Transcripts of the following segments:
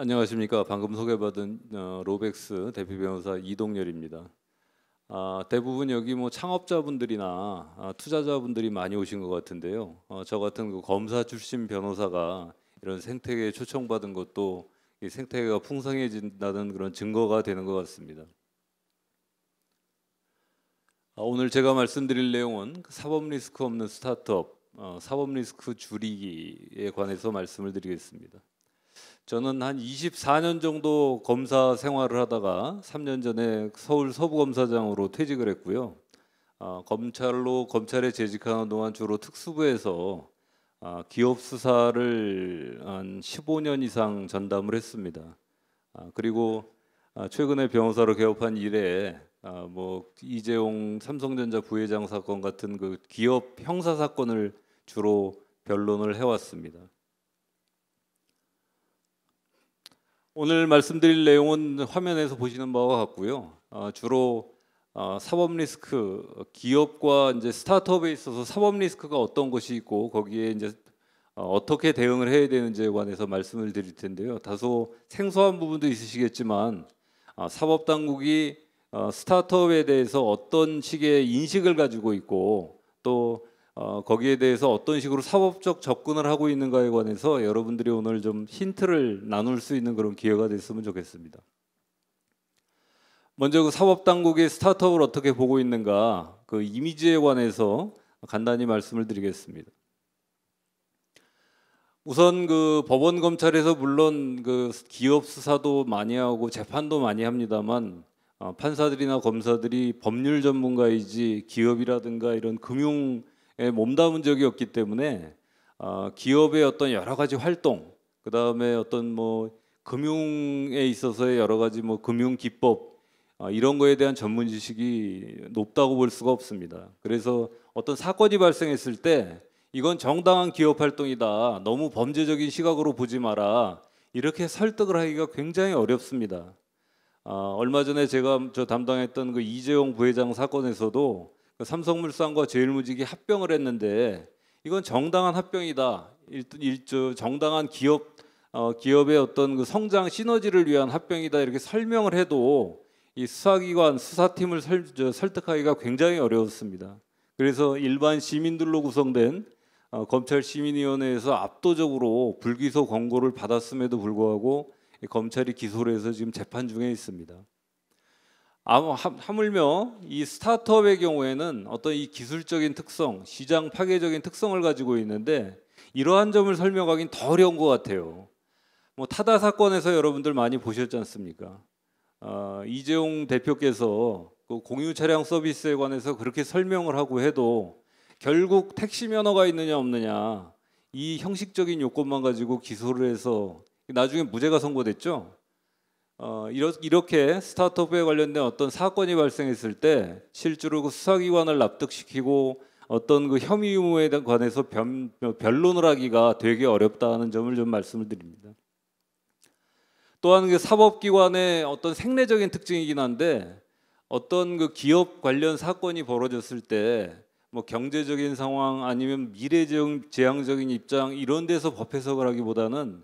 안녕하십니까. 방금 소개받은 어, 로백스 대표 변호사 이동열입니다. 아, 대부분 여기 뭐 창업자분들이나 아, 투자자분들이 많이 오신 것 같은데요. 어, 저 같은 그 검사 출신 변호사가 이런 생태계에 초청받은 것도 이 생태계가 풍성해진다는 그런 증거가 되는 것 같습니다. 아, 오늘 제가 말씀드릴 내용은 그 사법 리스크 없는 스타트업, 어, 사법 리스크 줄이기에 관해서 말씀을 드리겠습니다. 저는 한 24년 정도 검사 생활을 하다가 3년 전에 서울 서부검사장으로 퇴직을 했고요. 아, 검찰로 검찰에 재직하는 동안 주로 특수부에서 아, 기업 수사를 한 15년 이상 전담을 했습니다. 아, 그리고 아, 최근에 변호사로 개업한 이래 아, 뭐 이재용 삼성전자 부회장 사건 같은 그 기업 형사 사건을 주로 변론을 해왔습니다. 오늘 말씀드릴 내용은 화면에서 보시는 바와 같고요. 어, 주로 어, 사법 리스크 기업과 이제 스타트업에 있어서 사법 리스크가 어떤 것이 있고 거기에 이제 어, 어떻게 대응을 해야 되는지에 관해서 말씀을 드릴 텐데요. 다소 생소한 부분도 있으시겠지만 사법 당국이 스타트업에 대해서 어떤 식의 인식을 가지고 있고 또 어, 거기에 대해서 어떤 식으로 사법적 접근을 하고 있는가에 관해서 여러분들이 오늘 좀 힌트를 나눌 수 있는 그런 기회가 됐으면 좋겠습니다. 먼저 그 사법 당국의 스타트업을 어떻게 보고 있는가 그 이미지에 관해서 간단히 말씀을 드리겠습니다. 우선 그 법원 검찰에서 물론 그 기업 수사도 많이 하고 재판도 많이 합니다만 어, 판사들이나 검사들이 법률 전문가이지 기업이라든가 이런 금융 예, 몸담은 적이 없기 때문에 어, 기업의 어떤 여러 가지 활동, 그 다음에 어떤 뭐 금융에 있어서의 여러 가지 뭐 금융 기법 어, 이런 거에 대한 전문 지식이 높다고 볼 수가 없습니다. 그래서 어떤 사건이 발생했을 때 이건 정당한 기업 활동이다. 너무 범죄적인 시각으로 보지 마라. 이렇게 설득을 하기가 굉장히 어렵습니다. 어, 얼마 전에 제가 저 담당했던 그 이재용 부회장 사건에서도 그 삼성물산과 제일무직이 합병을 했는데 이건 정당한 합병이다. 일주 정당한 기업 어, 기업의 어떤 그 성장 시너지를 위한 합병이다 이렇게 설명을 해도 이 수사기관 수사팀을 설, 설득하기가 굉장히 어려웠습니다. 그래서 일반 시민들로 구성된 어, 검찰 시민위원회에서 압도적으로 불기소 권고를 받았음에도 불구하고 검찰이 기소를 해서 지금 재판 중에 있습니다. 아무 하물며 이 스타트업의 경우에는 어떤 이 기술적인 특성, 시장 파괴적인 특성을 가지고 있는데 이러한 점을 설명하기는 더 어려운 것 같아요. 뭐 타다 사건에서 여러분들 많이 보셨지 않습니까? 어, 이재용 대표께서 그 공유 차량 서비스에 관해서 그렇게 설명을 하고 해도 결국 택시 면허가 있느냐 없느냐 이 형식적인 요건만 가지고 기소를 해서 나중에 무죄가 선고됐죠. 어, 이렇게 스타트업에 관련된 어떤 사건이 발생했을 때 실제로 그 수사기관을 납득시키고 어떤 그 혐의 유무에 관해서 변, 변론을 하기가 되게 어렵다는 점을 좀 말씀을 드립니다. 또한 그 사법기관의 어떤 생례적인 특징이긴 한데 어떤 그 기업 관련 사건이 벌어졌을 때 뭐 경제적인 상황 아니면 미래적 재앙적인 입장 이런 데서 법 해석을 하기보다는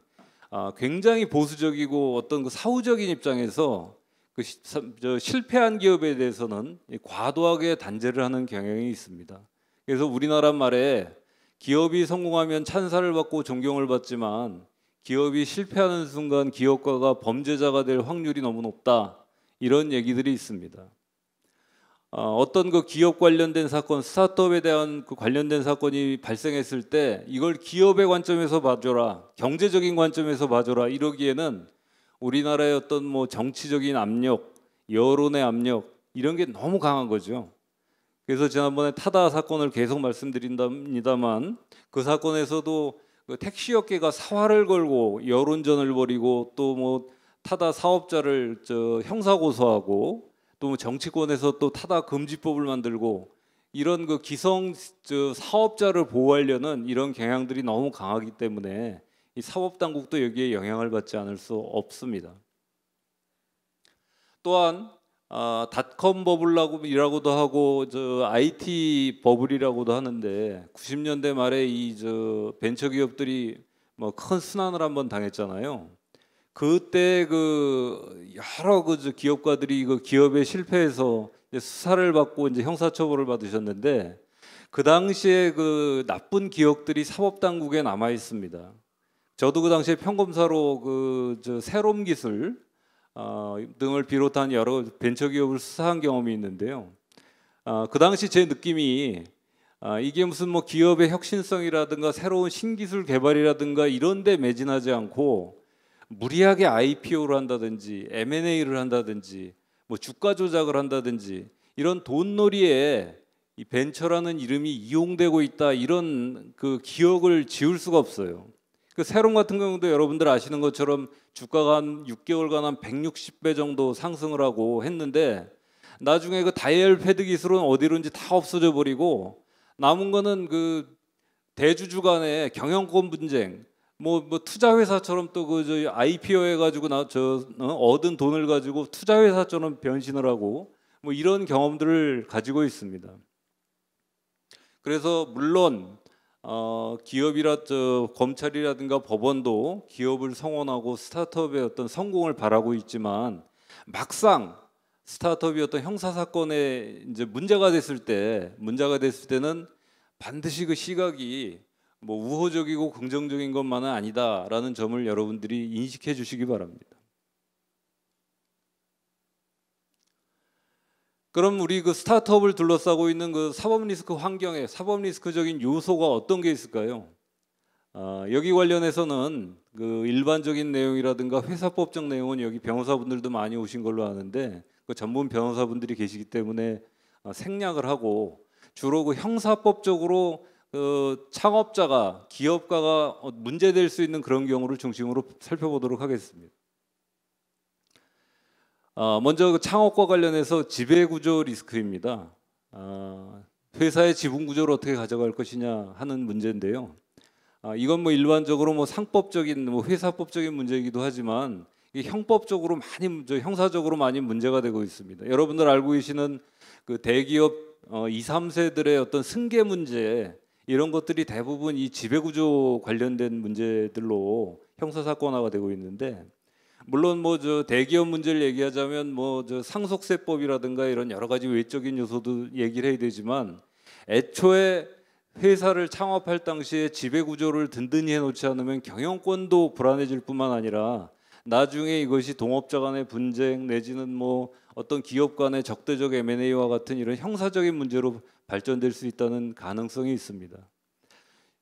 아, 굉장히 보수적이고 어떤 그 사후적인 입장에서 그 시, 저 실패한 기업에 대해서는 과도하게 단죄를 하는 경향이 있습니다. 그래서 우리나라 말에 기업이 성공하면 찬사를 받고 존경을 받지만 기업이 실패하는 순간 기업가가 범죄자가 될 확률이 너무 높다 이런 얘기들이 있습니다. 어, 어떤 그 기업 관련된 사건, 스타트업에 대한 그 관련된 사건이 발생했을 때 이걸 기업의 관점에서 봐줘라, 경제적인 관점에서 봐줘라 이러기에는 우리나라의 어떤 뭐 정치적인 압력, 여론의 압력 이런 게 너무 강한 거죠. 그래서 지난번에 타다 사건을 계속 말씀드린답니다만 그 사건에서도 그 택시 업계가 사활을 걸고 여론전을 벌이고 또 뭐 타다 사업자를 저 형사 고소하고 또 정치권에서 또 타다 금지법을 만들고 이런 그 기성 사업자를 보호하려는 이런 경향들이 너무 강하기 때문에 이 사법 당국도 여기에 영향을 받지 않을 수 없습니다. 또한 어, 닷컴 버블이라고도 하고 저 IT 버블이라고도 하는데 90년대 말에 이저 벤처기업들이 뭐큰 순환을 한번 당했잖아요. 그때 그 여러 그 기업가들이 그 기업의 실패에서 수사를 받고 이제 형사처벌을 받으셨는데 그 당시에 그 나쁜 기억들이 사법 당국에 남아 있습니다. 저도 그 당시에 평검사로 그 새롬 기술 어, 등을 비롯한 여러 벤처기업을 수사한 경험이 있는데요. 어, 그 당시 제 느낌이 아, 이게 무슨 뭐 기업의 혁신성이라든가 새로운 신기술 개발이라든가 이런 데 매진하지 않고 무리하게 IPO를 한다든지 M&A를 한다든지 뭐 주가 조작을 한다든지 이런 돈놀이에 이 벤처라는 이름이 이용되고 있다 이런 그 기억을 지울 수가 없어요. 그 세롬 같은 경우도 여러분들 아시는 것처럼 주가가 한 6개월간 한 160배 정도 상승을 하고 했는데 나중에 그 다이얼 패드 기술은 어디론지 다 없어져 버리고 남은 거는 그 대주주 간의 경영권 분쟁 뭐, 뭐 투자회사처럼 또그저 IPO 해가지고 나저 어, 얻은 돈을 가지고 투자회사처럼 변신을 하고 뭐 이런 경험들을 가지고 있습니다. 그래서 물론 어, 기업이라 저 검찰이라든가 법원도 기업을 성원하고 스타트업의 어떤 성공을 바라고 있지만 막상 스타트업이 어떤 형사 사건에 이제 문제가 됐을 때 문제가 됐을 때는 반드시 그 시각이 뭐 우호적이고 긍정적인 것만은 아니다라는 점을 여러분들이 인식해 주시기 바랍니다. 그럼 우리 그 스타트업을 둘러싸고 있는 그 사법 리스크 환경에 사법 리스크적인 요소가 어떤 게 있을까요? 아, 여기 관련해서는 그 일반적인 내용이라든가 회사법적 내용은 여기 변호사분들도 많이 오신 걸로 아는데 그 전문 변호사분들이 계시기 때문에 아, 생략을 하고 주로 그 형사법적으로 그 창업자가 기업가가 문제될 수 있는 그런 경우를 중심으로 살펴보도록 하겠습니다. 어, 먼저 그 창업과 관련해서 지배구조 리스크입니다. 아, 회사의 지분 구조를 어떻게 가져갈 것이냐 하는 문제인데요. 아, 이건 뭐 일반적으로 뭐 상법적인 뭐 회사법적인 문제이기도 하지만 형법적으로 많이 형사적으로 많이 문제가 되고 있습니다. 여러분들 알고 계시는 그 대기업 2, 어, 3세들의 어떤 승계 문제 이런 것들이 대부분 이 지배구조 관련된 문제들로 형사사건화가 되고 있는데 물론 뭐 저 대기업 문제를 얘기하자면 뭐 저 상속세법이라든가 이런 여러 가지 외적인 요소도 얘기를 해야 되지만 애초에 회사를 창업할 당시에 지배구조를 든든히 해놓지 않으면 경영권도 불안해질 뿐만 아니라 나중에 이것이 동업자 간의 분쟁 내지는 뭐 어떤 기업 간의 적대적 M&A와 같은 이런 형사적인 문제로 발전될 수 있다는 가능성이 있습니다.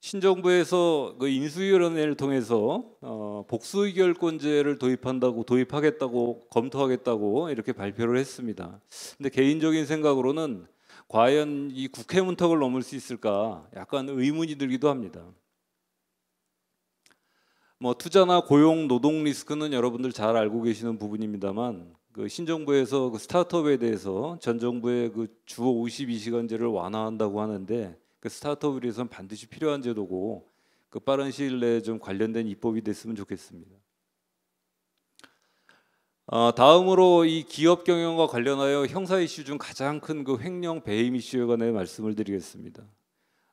신정부에서 그 인수위원회를 통해서 어, 복수의결권제를 도입한다고 도입하겠다고 검토하겠다고 이렇게 발표를 했습니다. 근데 개인적인 생각으로는 과연 이 국회 문턱을 넘을 수 있을까 약간 의문이 들기도 합니다. 뭐 투자나 고용 노동 리스크는 여러분들 잘 알고 계시는 부분입니다만 그 신정부에서 그 스타트업에 대해서 전 정부의 그주 52시간제를 완화한다고 하는데 그스타트업에 위해서는 반드시 필요한 제도고 그 빠른 시일 내에 좀 관련된 입법이 됐으면 좋겠습니다. 아, 다음으로 이 기업 경영과 관련하여 형사 이슈 중 가장 큰 그 횡령 배임 이슈에 관해 말씀을 드리겠습니다.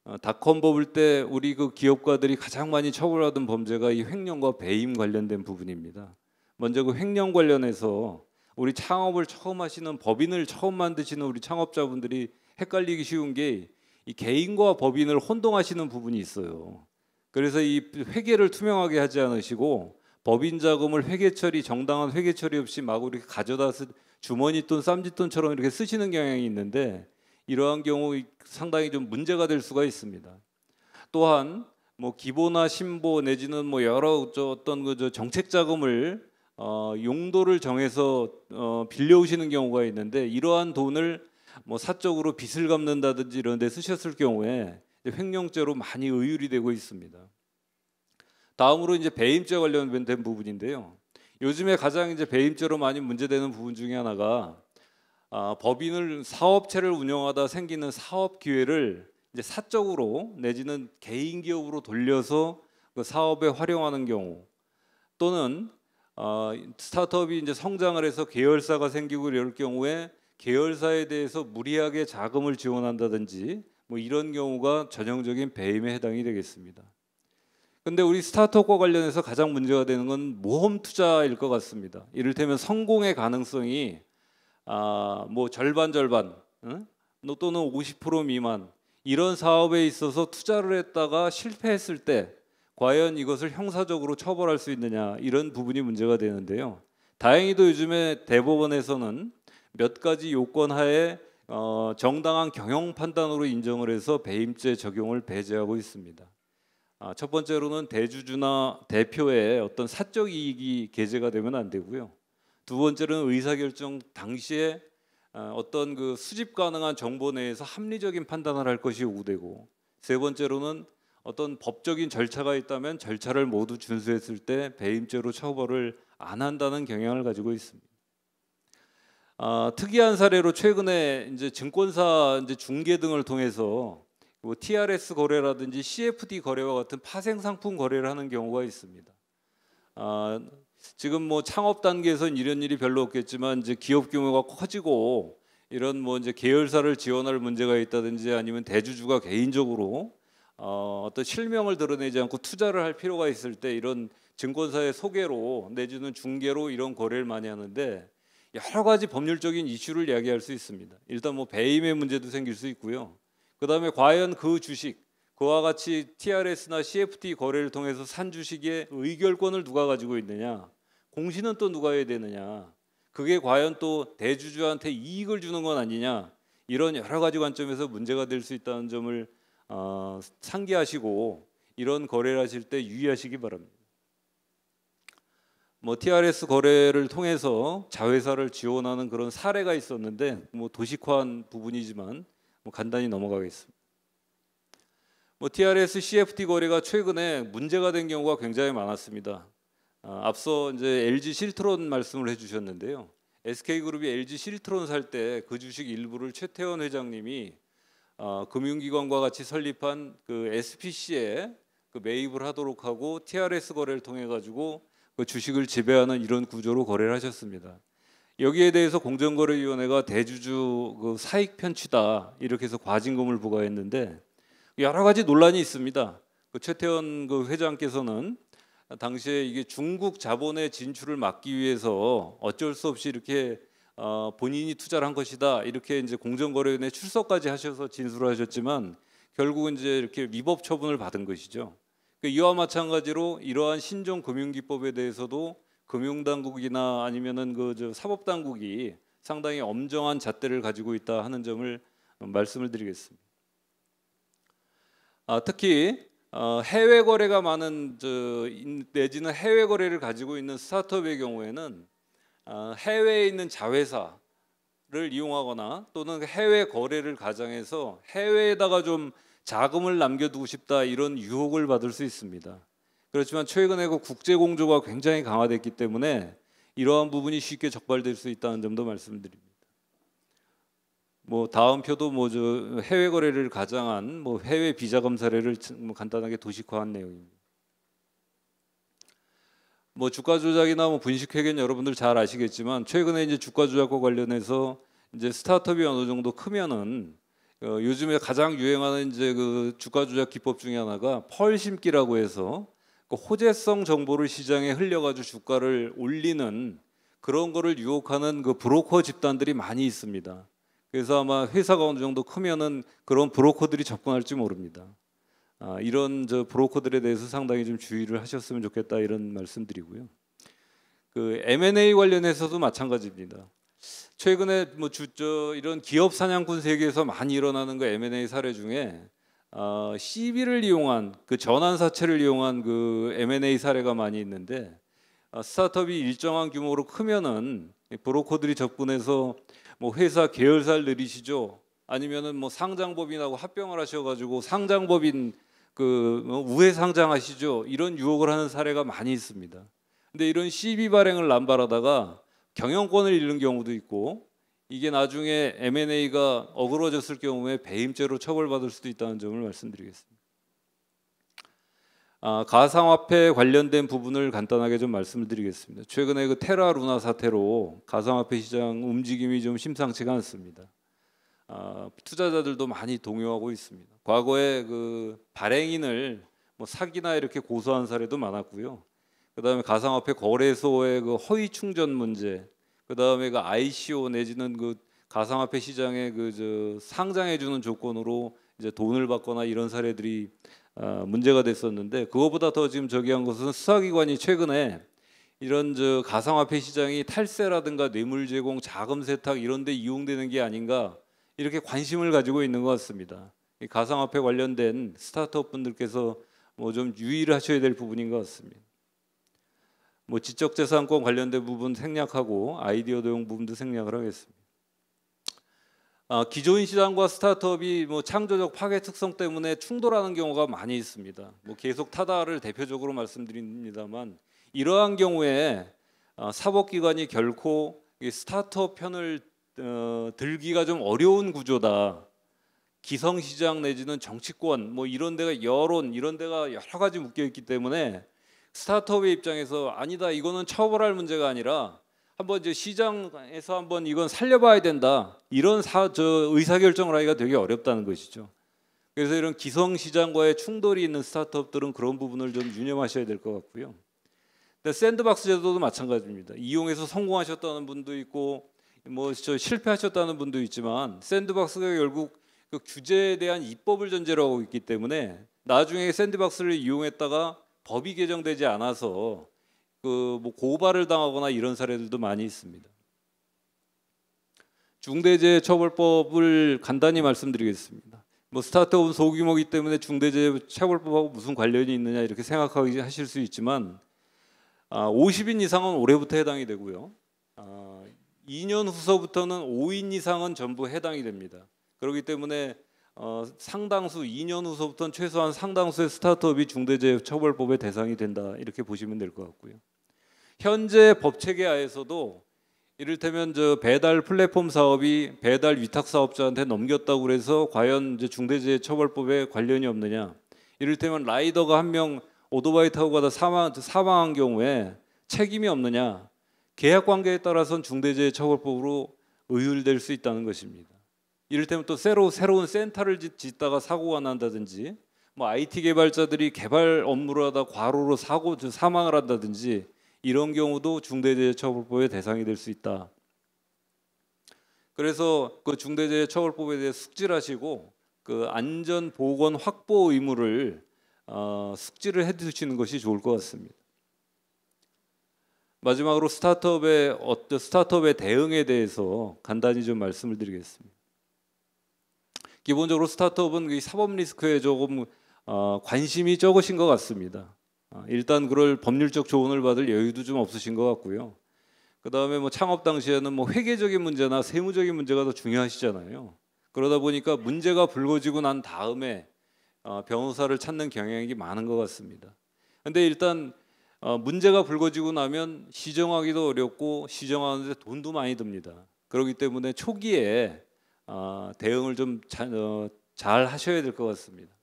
아, 닷컴 뽑을 때 우리 그 기업가들이 가장 많이 처벌하던 범죄가 이 횡령과 배임 관련된 부분입니다. 먼저 그 횡령 관련해서 우리 창업을 처음 하시는 법인을 처음 만드시는 우리 창업자분들이 헷갈리기 쉬운 게 이 개인과 법인을 혼동하시는 부분이 있어요. 그래서 이 회계를 투명하게 하지 않으시고 법인 자금을 회계 처리 정당한 회계 처리 없이 막 이렇게 가져다 쓰 주머니 돈 쌈짓돈처럼 이렇게 쓰시는 경향이 있는데 이러한 경우 상당히 좀 문제가 될 수가 있습니다. 또한 뭐 기보나 신보 내지는 뭐 여러 어떤 그저 정책 자금을 어, 용도를 정해서 어, 빌려오시는 경우가 있는데 이러한 돈을 뭐 사적으로 빚을 갚는다든지 이런 데 쓰셨을 경우에 횡령죄로 많이 의율이 되고 있습니다. 다음으로 이제 배임죄 관련된 부분인데요. 요즘에 가장 이제 배임죄로 많이 문제되는 부분 중에 하나가 아, 법인을 사업체를 운영하다 생기는 사업 기회를 이제 사적으로 내지는 개인 기업으로 돌려서 그 사업에 활용하는 경우 또는 어, 스타트업이 이제 성장을 해서 계열사가 생기고 이럴 경우에 계열사에 대해서 무리하게 자금을 지원한다든지 뭐 이런 경우가 전형적인 배임에 해당이 되겠습니다. 근데 우리 스타트업과 관련해서 가장 문제가 되는 건 모험 투자일 것 같습니다. 이를테면 성공의 가능성이 아, 뭐 절반 절반 응? 뭐 또는 50% 미만 이런 사업에 있어서 투자를 했다가 실패했을 때 과연 이것을 형사적으로 처벌할 수 있느냐 이런 부분이 문제가 되는데요. 다행히도 요즘에 대법원에서는 몇 가지 요건 하에 어, 정당한 경영 판단으로 인정을 해서 배임죄 적용을 배제하고 있습니다. 아, 첫 번째로는 대주주나 대표의 어떤 사적 이익이 게재가 되면 안 되고요. 두 번째로는 의사결정 당시에 어, 어떤 그 수집 가능한 정보 내에서 합리적인 판단을 할 것이 요구되고 세 번째로는 어떤 법적인 절차가 있다면 절차를 모두 준수했을 때 배임죄로 처벌을 안 한다는 경향을 가지고 있습니다. 아, 특이한 사례로 최근에 이제 증권사 이제 중개 등을 통해서 뭐 TRS 거래라든지 CFD 거래와 같은 파생 상품 거래를 하는 경우가 있습니다. 아, 지금 뭐 창업 단계에선 이런 일이 별로 없겠지만 이제 기업 규모가 커지고 이런 뭐 이제 계열사를 지원할 문제가 있다든지 아니면 대주주가 개인적으로 어, 어떤 실명을 드러내지 않고 투자를 할 필요가 있을 때 이런 증권사의 소개로 내주는 중개로 이런 거래를 많이 하는데 여러 가지 법률적인 이슈를 이야기할 수 있습니다. 일단 뭐 배임의 문제도 생길 수 있고요. 그다음에 과연 그 주식 그와 같이 TRS나 CFT 거래를 통해서 산 주식의 의결권을 누가 가지고 있느냐? 공시는 또 누가 해야 되느냐? 그게 과연 또 대주주한테 이익을 주는 건 아니냐? 이런 여러 가지 관점에서 문제가 될 수 있다는 점을 어, 상기하시고 이런 거래를 하실 때 유의하시기 바랍니다. 뭐 TRS 거래를 통해서 자회사를 지원하는 그런 사례가 있었는데 뭐 도식화한 부분이지만 뭐 간단히 넘어가겠습니다. 뭐 TRS CFT 거래가 최근에 문제가 된 경우가 굉장히 많았습니다. 아, 앞서 이제 LG 실트론 말씀을 해주셨는데요. SK그룹이 LG 실트론 살 때 그 주식 일부를 최태원 회장님이 어, 금융기관과 같이 설립한 그 SPC에 그 매입을 하도록 하고 TRS 거래를 통해 가지고 그 주식을 지배하는 이런 구조로 거래를 하셨습니다. 여기에 대해서 공정거래위원회가 대주주 그 사익 편취다 이렇게 해서 과징금을 부과했는데 여러 가지 논란이 있습니다. 그 최태원 그 회장께서는 당시에 이게 중국 자본의 진출을 막기 위해서 어쩔 수 없이 이렇게 어, 본인이 투자를 한 것이다 이렇게 이제 공정거래위원회 출석까지 하셔서 진술을 하셨지만 결국은 이제 이렇게 위법 처분을 받은 것이죠. 그 이와 마찬가지로 이러한 신종 금융기법에 대해서도 금융당국이나 아니면은 그 사법당국이 상당히 엄정한 잣대를 가지고 있다 하는 점을 말씀을 드리겠습니다. 아, 특히 어, 해외 거래가 많은 저, 내지는 해외 거래를 가지고 있는 스타트업의 경우에는 어, 해외에 있는 자회사를 이용하거나 또는 해외 거래를 가정해서 해외에다가 좀 자금을 남겨두고 싶다 이런 유혹을 받을 수 있습니다. 그렇지만 최근에 그 국제 공조가 굉장히 강화됐기 때문에 이러한 부분이 쉽게 적발될 수 있다는 점도 말씀드립니다. 뭐 다음 표도 뭐 해외 거래를 가장한 뭐 해외 비자금 사례를 뭐 간단하게 도식화한 내용입니다. 뭐 주가 조작이나 뭐 분식 회계는 여러분들 잘 아시겠지만 최근에 이제 주가 조작과 관련해서 이제 스타트업이 어느 정도 크면은 어, 요즘에 가장 유행하는 이제 그 주가 조작 기법 중에 하나가 펄 심기라고 해서 그 호재성 정보를 시장에 흘려가지고 주가를 올리는 그런 거를 유혹하는 그 브로커 집단들이 많이 있습니다. 그래서 아마 회사가 어느 정도 크면은 그런 브로커들이 접근할지 모릅니다. 아, 이런 저 브로커들에 대해서 상당히 좀 주의를 하셨으면 좋겠다 이런 말씀드리고요. 그 M&A 관련해서도 마찬가지입니다. 최근에 뭐 주저 이런 기업 사냥꾼 세계에서 많이 일어나는 그 M&A 사례 중에 어, 아, CB를 이용한 그 전환 사채를 이용한 그 M&A 사례가 많이 있는데 어, 스타트업이 일정한 규모로 크면은 브로커들이 접근해서 뭐 회사 계열사를 늘리시죠 아니면은 뭐 상장법인하고 합병을 하셔가지고 상장법인 그 어, 우회 상장하시죠 이런 유혹을 하는 사례가 많이 있습니다. 근데 이런 시비 발행을 남발하다가 경영권을 잃는 경우도 있고 이게 나중에 M&A가 어그러졌을 경우에 배임죄로 처벌받을 수도 있다는 점을 말씀드리겠습니다. 아, 가상화폐 관련된 부분을 간단하게 좀 말씀을 드리겠습니다. 최근에 그 테라 루나 사태로 가상화폐 시장 움직임이 좀 심상치가 않습니다. 어, 투자자들도 많이 동요하고 있습니다. 과거에 그 발행인을 뭐 사기나 이렇게 고소한 사례도 많았고요. 그다음에 가상화폐 거래소의 그 허위 충전 문제, 그다음에 그 ICO 내지는 그 가상화폐 시장에 그저 상장해주는 조건으로 이제 돈을 받거나 이런 사례들이 어, 문제가 됐었는데 그거보다 더 지금 저기한 것은 수사기관이 최근에 이런 저 가상화폐 시장이 탈세라든가 뇌물 제공, 자금 세탁 이런 데 이용되는 게 아닌가 이렇게 관심을 가지고 있는 것 같습니다. 가상화폐 관련된 스타트업 분들께서 뭐 좀 유의를 하셔야 될 부분인 것 같습니다. 뭐 지적재산권 관련된 부분 생략하고 아이디어 도용 부분도 생략을 하겠습니다. 아, 기존 시장과 스타트업이 뭐 창조적 파괴 특성 때문에 충돌하는 경우가 많이 있습니다. 뭐 계속 타다를 대표적으로 말씀드립니다만 이러한 경우에 아, 사법기관이 결코 스타트업 편을 어, 들기가 좀 어려운 구조다. 기성시장 내지는 정치권 뭐 이런 데가 여론 이런 데가 여러 가지 묶여 있기 때문에 스타트업의 입장에서 아니다 이거는 처벌할 문제가 아니라 한번 이제 시장에서 한번 이건 살려봐야 된다 이런 사, 저 의사결정을 하기가 되게 어렵다는 것이죠. 그래서 이런 기성시장과의 충돌이 있는 스타트업들은 그런 부분을 좀 유념하셔야 될 것 같고요. 샌드박스 제도도 마찬가지입니다. 이용해서 성공하셨다는 분도 있고 뭐저 실패하셨다는 분도 있지만 샌드박스가 결국 그 규제에 대한 입법을 전제로 하고 있기 때문에 나중에 샌드박스를 이용했다가 법이 개정되지 않아서 그뭐 고발을 당하거나 이런 사례들도 많이 있습니다. 중대재해처벌법을 간단히 말씀드리겠습니다. 뭐 스타트업은 소규모기 때문에 중대재해처벌법하고 무슨 관련이 있느냐 이렇게 생각 하실 수 있지만 아, 50인 이상은 올해부터 해당이 되고요. 아, 2년 후서부터는 5인 이상은 전부 해당이 됩니다. 그렇기 때문에 어, 상당수 2년 후서부터는 최소한 상당수의 스타트업이 중대재해처벌법의 대상이 된다 이렇게 보시면 될 것 같고요. 현재 법 체계 하에서도 이를테면 저 배달 플랫폼 사업이 배달 위탁 사업자한테 넘겼다고 그서 과연 이제 중대재해처벌법에 관련이 없느냐? 이를테면 라이더가 한 명 오토바이 타고 가다 사망, 사망한 경우에 책임이 없느냐? 계약 관계에 따라서는 중대재해 처벌법으로 의율될 수 있다는 것입니다. 이를테면 또 새로 새로운 센터를 짓다가 사고가 난다든지 뭐 IT 개발자들이 개발 업무를 하다 과로로 사고 사망을 한다든지 이런 경우도 중대재해처벌법의 대상이 될 수 있다. 그래서 그 중대재해처벌법에 대해 숙지하시고 그 안전 보건 확보 의무를 어, 숙지를 해두시는 것이 좋을 것 같습니다. 마지막으로 스타트업의 어떤 스타트업의 대응에 대해서 간단히 좀 말씀을 드리겠습니다. 기본적으로 스타트업은 사법 리스크에 조금 어, 관심이 적으신 것 같습니다. 어, 일단 그럴 법률적 조언을 받을 여유도 좀 없으신 것 같고요. 그 다음에 뭐 창업 당시에는 뭐 회계적인 문제나 세무적인 문제가 더 중요하시잖아요. 그러다 보니까 문제가 불거지고 난 다음에 어, 변호사를 찾는 경향이 많은 것 같습니다. 근데 일단 어, 문제가 불거지고 나면 시정하기도 어렵고 시정하는데 돈도 많이 듭니다. 그렇기 때문에 초기에 어, 대응을 좀잘 어, 하셔야 될 것 같습니다.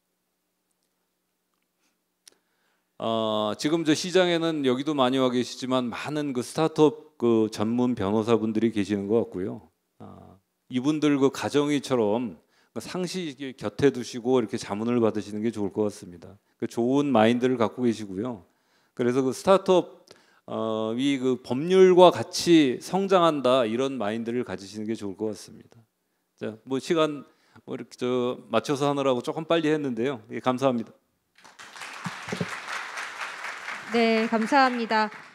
어, 지금 저 시장에는 여기도 많이 와 계시지만 많은 그 스타트업 그 전문 변호사분들이 계시는 것 같고요. 아, 이분들 그 가정이처럼 그 상시 곁에 두시고 이렇게 자문을 받으시는 게 좋을 것 같습니다. 그 좋은 마인드를 갖고 계시고요. 그래서 그 스타트업 어, 이그 법률과 같이 성장한다 이런 마인드를 가지시는 게 좋을 것 같습니다. 자, 뭐 시간 뭐 이렇게 저 맞춰서 하느라고 조금 빨리 했는데요. 예, 감사합니다. 네, 감사합니다.